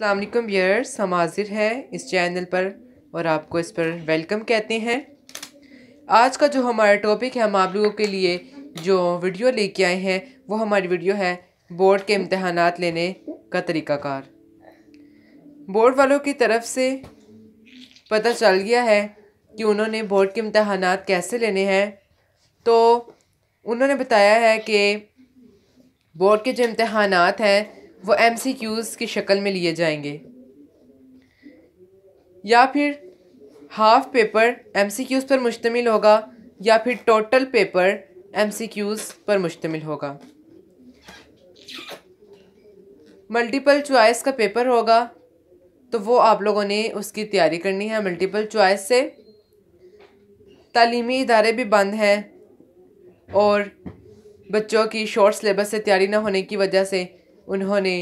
अल्लाम बियर्स हम हाजिर हैं इस चैनल पर और आपको इस पर वेलकम कहते हैं आज का जो हमारा टॉपिक है हम आप लोगों के लिए जो वीडियो लेके आए हैं वो हमारी वीडियो है बोर्ड के इम्तहान लेने का तरीक़ाकार बोर्ड वालों की तरफ से पता चल गया है कि उन्होंने बोर्ड के इम्तहान कैसे लेने हैं तो उन्होंने बताया है कि बोर्ड के जो इम्तहान हैं वो एम सी क्यूज़ की शक्ल में लिए जाएंगे या फिर half paper M C Qs पर मुश्तमिल होगा या फिर total paper M C Qs पर मुश्तमिल होगा मल्टीपल चॉइस का पेपर होगा तो वो आप लोगों ने उसकी तैयारी करनी है मल्टीपल चॉइस से तालीमी इदारे भी बंद हैं और बच्चों की शॉर्ट सिलेबस से तैयारी ना होने की वजह से उन्होंने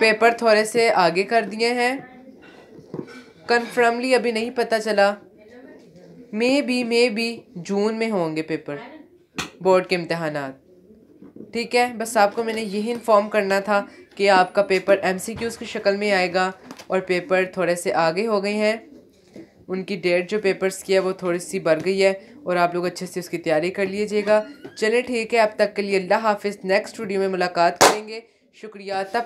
पेपर थोड़े से आगे कर दिए हैं कन्फर्मली अभी नहीं पता चला मे बी मे बी जून में होंगे पेपर बोर्ड के इम्तहान ठीक है बस आपको मैंने यही इन्फॉर्म करना था कि आपका पेपर एमसीक्यूज़ की शक्ल में आएगा और पेपर थोड़े से आगे हो गए हैं उनकी डेट जो पेपर्स की है वो थोड़ी सी बढ़ गई है और आप लोग अच्छे से उसकी तैयारी कर लीजिएगा चले ठीक है अब तक के लिए अल्लाह हाफिज़ नेक्स्ट वीडियो में मुलाकात करेंगे शुक्रिया तब